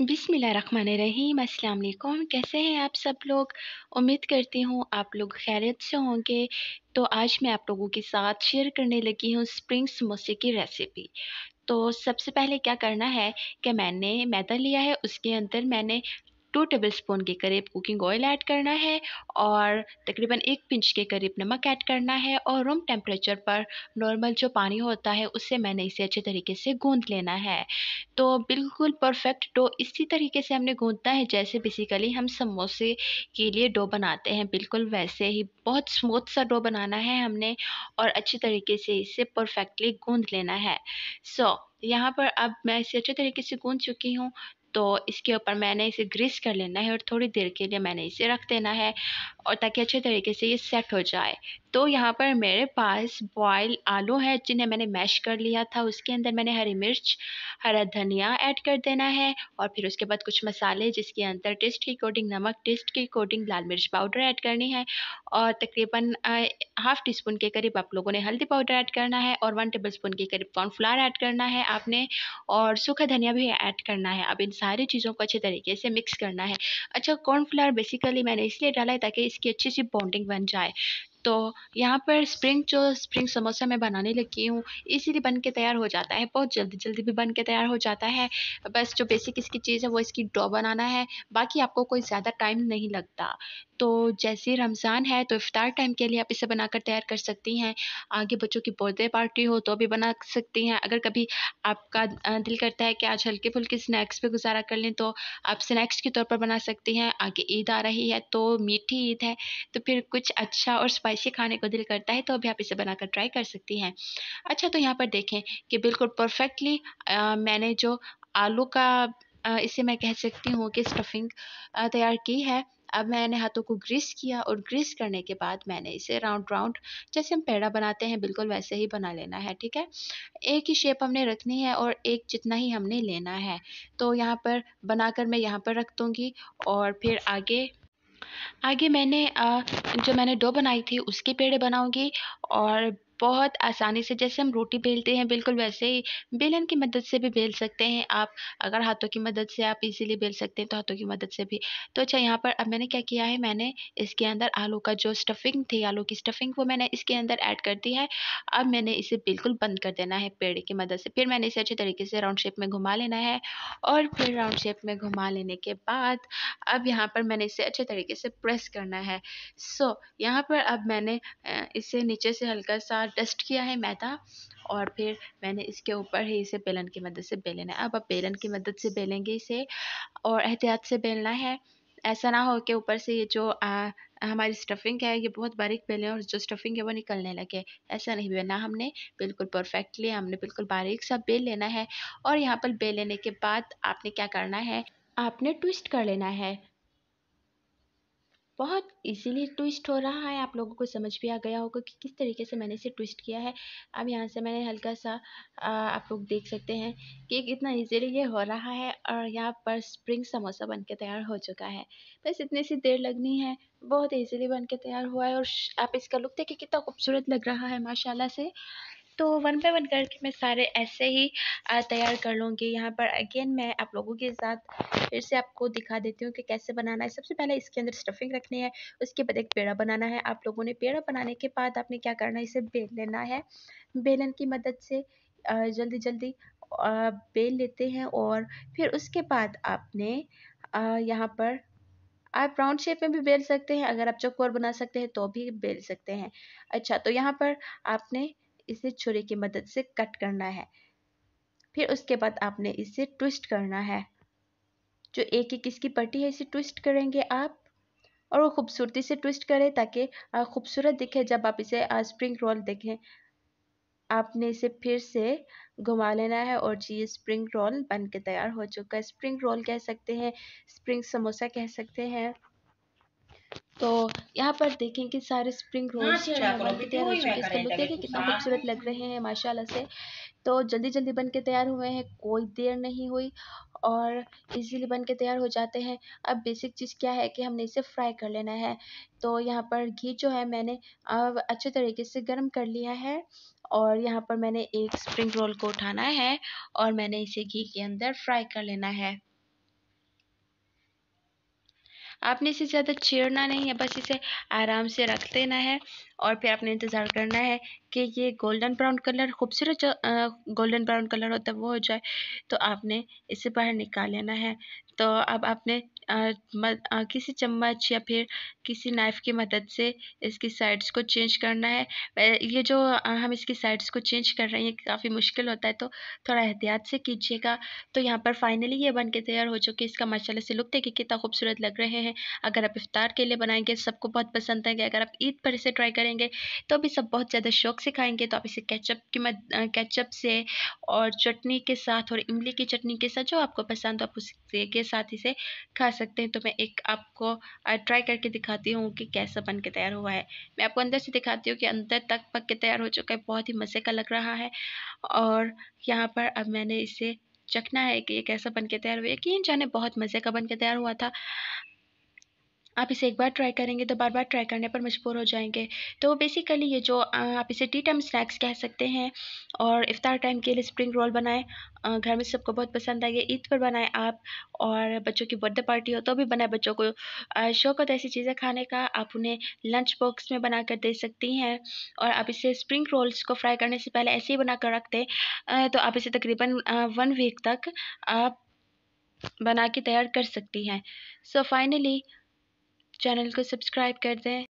बिसमीम अल्लाम कैसे हैं आप सब लोग उम्मीद करती हूँ आप लोग खैरियत से होंगे तो आज मैं आप लोगों के साथ शेयर करने लगी हूँ स्प्रिंग समोसे की रेसिपी तो सबसे पहले क्या करना है कि मैंने मैदा लिया है उसके अंदर मैंने टू टेबल स्पून के करीब कुकिंग ऑयल ऐड करना है और तकरीबन एक पिंच के करीब नमक ऐड करना है और रूम टेम्परेचर पर नॉर्मल जो पानी होता है उससे मैंने इसे अच्छे तरीके से गूंद लेना है तो बिल्कुल परफेक्ट डो इसी तरीके से हमने गूंदना है जैसे बेसिकली हम समोसे के लिए डो बनाते हैं बिल्कुल वैसे ही बहुत स्मूथ सा डो बनाना है हमने और अच्छी तरीके से इसे परफेक्टली गूंद लेना है सो so, यहाँ पर अब मैं इसे अच्छे तरीके से गूंद चुकी हूँ तो इसके ऊपर मैंने इसे ग्रीस कर लेना है और थोड़ी देर के लिए मैंने इसे रख देना है और ताकि अच्छे तरीके से ये सेट हो जाए तो यहाँ पर मेरे पास बॉयल आलू है जिन्हें मैंने मैश कर लिया था उसके अंदर मैंने हरी मिर्च हरा धनिया ऐड कर देना है और फिर उसके बाद कुछ मसाले जिसके अंदर टेस्ट की कोटिंग नमक टेस्ट की कोटिंग लाल मिर्च पाउडर ऐड करनी है और तकरीबन हाफ़ टी स्पून के करीब आप लोगों ने हल्दी पाउडर ऐड करना है और वन टेबल स्पून के करीब कॉर्नफ्लावर ऐड करना है आपने और सूखा धनिया भी ऐड करना है अब इन सारी चीज़ों को अच्छे तरीके से मिक्स करना है अच्छा कॉर्नफ्लावर बेसिकली मैंने इसलिए डाला है ताकि इस इसकी अच्छी सी बॉन्डिंग बन जाए तो यहाँ पर स्प्रिंग जो स्प्रिंग समोसा मैं बनाने लगी हूँ इसीलिए बन के तैयार हो जाता है बहुत जल्दी जल्दी भी बन के तैयार हो जाता है बस जो बेसिक इसकी चीज़ है वो इसकी डो बनाना है बाकी आपको कोई ज़्यादा टाइम नहीं लगता तो जैसे रमज़ान है तो इफ़ार टाइम के लिए आप इसे बनाकर तैयार कर सकती हैं आगे बच्चों की बर्थडे पार्टी हो तो भी बना सकती हैं अगर कभी आपका दिल करता है कि आज हल्के फुल्के स्नैक्स पे गुजारा कर लें तो आप स्नैक्स के तौर पर बना सकती हैं आगे ईद आ रही है तो मीठी ईद है तो फिर कुछ अच्छा और स्पाइस स्पाइसी खाने को दिल करता है तो अभी आप इसे बनाकर ट्राई कर सकती हैं अच्छा तो यहाँ पर देखें कि बिल्कुल परफेक्टली मैंने जो आलू का इसे मैं कह सकती हूँ कि स्टफिंग तैयार की है अब मैंने हाथों को ग्रीस किया और ग्रीस करने के बाद मैंने इसे राउंड राउंड जैसे हम पेड़ा बनाते हैं बिल्कुल वैसे ही बना लेना है ठीक है एक ही शेप हमने रखनी है और एक जितना ही हमने लेना है तो यहाँ पर बनाकर मैं यहाँ पर रख दूँगी और फिर आगे आगे मैंने जो मैंने डो बनाई थी उसके पेड़े बनाऊँगी और बहुत आसानी से जैसे हम रोटी बेलते हैं बिल्कुल वैसे ही बेलन की मदद से भी बेल सकते हैं आप अगर हाथों की मदद से आप इजीली बेल सकते हैं तो हाथों की मदद से भी तो अच्छा यहाँ पर अब मैंने क्या किया है मैंने इसके अंदर आलू का जो स्टफिंग थी आलू की स्टफिंग वो मैंने इसके अंदर ऐड कर दी है अब मैंने इसे बिल्कुल बंद कर देना है पेड़ की मदद से फिर मैंने इसे अच्छे तरीके से राउंड शेप में घुमा लेना है और फिर राउंड शेप में घुमा लेने के बाद अब यहाँ पर मैंने इसे अच्छे तरीके से प्रेस करना है सो यहाँ पर अब मैंने इसे नीचे से हल्का सा टेस्ट किया है मैदा और फिर मैंने इसके ऊपर ही इसे बेलन की मदद से बेलना है अब आप बेलन की मदद से बेलेंगे इसे और एहतियात से बेलना है ऐसा ना हो कि ऊपर से ये जो आ, हमारी स्टफिंग है ये बहुत बारीक बेलें और जो स्टफिंग है वो निकलने लगे ऐसा नहीं बेलना हमने बिल्कुल परफेक्टली हमने बिल्कुल बारीक सा बेल लेना है और यहाँ पर बेल लेने के बाद आपने क्या करना है आपने ट्विस्ट कर लेना है बहुत इजीली ट्विस्ट हो रहा है आप लोगों को समझ भी आ गया होगा कि किस तरीके से मैंने इसे ट्विस्ट किया है अब यहाँ से मैंने हल्का सा आ, आप लोग देख सकते हैं कि कितना इजीली ये हो रहा है और यहाँ पर स्प्रिंग समोसा बन के तैयार हो चुका है बस इतनी सी देर लगनी है बहुत इजीली बन के तैयार हुआ है और आप इसका लुक देखिए कितना खूबसूरत लग रहा है माशाला से तो वन बाय वन करके मैं सारे ऐसे ही तैयार कर लूँगी यहाँ पर अगेन मैं आप लोगों के साथ फिर से आपको दिखा देती हूँ कि कैसे बनाना है सबसे पहले इसके अंदर स्टफिंग रखनी है उसके बाद एक पेड़ा बनाना है आप लोगों ने पेड़ा बनाने के बाद आपने क्या करना है इसे बेल लेना है बेलन की मदद से जल्दी जल्दी बेल लेते हैं और फिर उसके बाद आपने यहाँ पर आप राउंड शेप में भी बेल सकते हैं अगर आप चौकोर बना सकते हैं तो भी बेल सकते हैं अच्छा तो यहाँ पर आपने इसे छुरी की मदद से कट करना है फिर उसके बाद आपने इसे ट्विस्ट करना है जो एक एक इसकी पट्टी है इसे ट्विस्ट करेंगे आप और वो खूबसूरती से ट्विस्ट करें ताकि खूबसूरत दिखे जब आप इसे स्प्रिंग रोल देखें आपने इसे फिर से घुमा लेना है और जी स्प्रिंग रोल बन के तैयार हो चुका है स्प्रिंग रोल कह सकते हैं स्प्रिंग समोसा कह सकते हैं तो यहाँ पर देखें कि सारे स्प्रिंग हाँ, रोल्स जो है बन के तैयार हो चुके हैं इसका लुक तो कितना हाँ। खूबसूरत लग रहे हैं माशाल्लाह से तो जल्दी जल्दी बन के तैयार हुए हैं कोई देर नहीं हुई और इजीली बन के तैयार हो जाते हैं अब बेसिक चीज़ क्या है कि हमने इसे फ्राई कर लेना है तो यहाँ पर घी जो है मैंने अब अच्छे तरीके से गर्म कर लिया है और यहाँ पर मैंने एक स्प्रिंग रोल को उठाना है और मैंने इसे घी के अंदर फ्राई कर लेना है आपने इसे ज़्यादा छेड़ना नहीं है बस इसे आराम से रख देना है और फिर आपने इंतज़ार करना है कि ये गोल्डन ब्राउन कलर खूबसूरत जो गोल्डन ब्राउन कलर होता है वो हो जाए तो आपने इसे बाहर निकाल लेना है तो अब आपने आ, म, आ, किसी चम्मच या फिर किसी नाइफ़ की मदद से इसकी साइड्स को चेंज करना है ये जो आ, हम इसकी साइड्स को चेंज कर रहे हैं काफ़ी मुश्किल होता है तो थोड़ा एहतियात से कीजिएगा तो यहाँ पर फाइनली ये बन के तैयार हो चुके इसका माशाला से लुक देखिए कितना खूबसूरत लग रहे हैं हैं अगर आप इफ्तार के लिए बनाएंगे सबको बहुत पसंद आएंगे अगर आप ईद पर इसे ट्राई करेंगे तो भी सब बहुत ज़्यादा शौक से खाएंगे तो आप इसे कैचअप की मद कैचअप से और चटनी के साथ और इमली की चटनी के साथ जो आपको पसंद हो आप उसके साथ इसे खा सकते हैं तो मैं एक आपको ट्राई करके दिखाती हूँ कि कैसा बन के तैयार हुआ है मैं आपको अंदर से दिखाती हूँ कि अंदर तक पक के तैयार हो चुका है बहुत ही मज़े का लग रहा है और यहाँ पर अब मैंने इसे चखना है कि ये कैसा बन के तैयार हुआ यकीन जाने बहुत मज़े का बन के तैयार हुआ था आप इसे एक बार ट्राई करेंगे तो बार बार ट्राई करने पर मजबूर हो जाएंगे तो बेसिकली ये जो आप इसे टी टाइम स्नैक्स कह सकते हैं और इफ़ार टाइम के लिए स्प्रिंग रोल बनाएं घर में सबको बहुत पसंद आएगी ईद पर बनाएं आप और बच्चों की बर्थडे पार्टी हो तो भी बनाएं बच्चों को शौक होता तो है ऐसी चीज़ें खाने का आप उन्हें लंच बॉक्स में बना कर दे सकती हैं और आप इसे स्प्रिंग रोल्स को फ्राई करने से पहले ऐसे ही बना कर रख दें तो आप इसे तकरीबन वन वीक तक आप बना के तैयार कर सकती हैं सो फाइनली चैनल को सब्सक्राइब कर दें